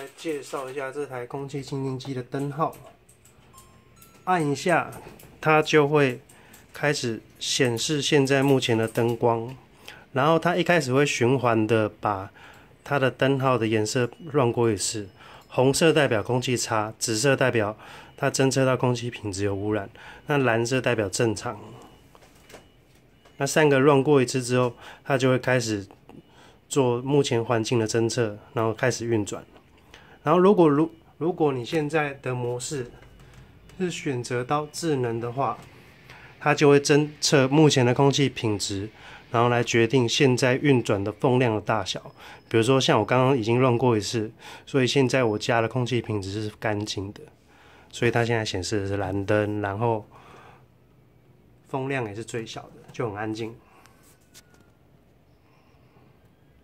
来介绍一下这台空气清净机的灯号。按一下，它就会开始显示现在目前的灯光。然后它一开始会循环的把它的灯号的颜色乱过一次，红色代表空气差，紫色代表它侦测到空气品质有污染，那蓝色代表正常。那三个乱过一次之后，它就会开始做目前环境的侦测，然后开始运转。然后，如果如如果你现在的模式是选择到智能的话，它就会侦测目前的空气品质，然后来决定现在运转的风量的大小。比如说，像我刚刚已经润过一次，所以现在我家的空气品质是干净的，所以它现在显示的是蓝灯，然后风量也是最小的，就很安静。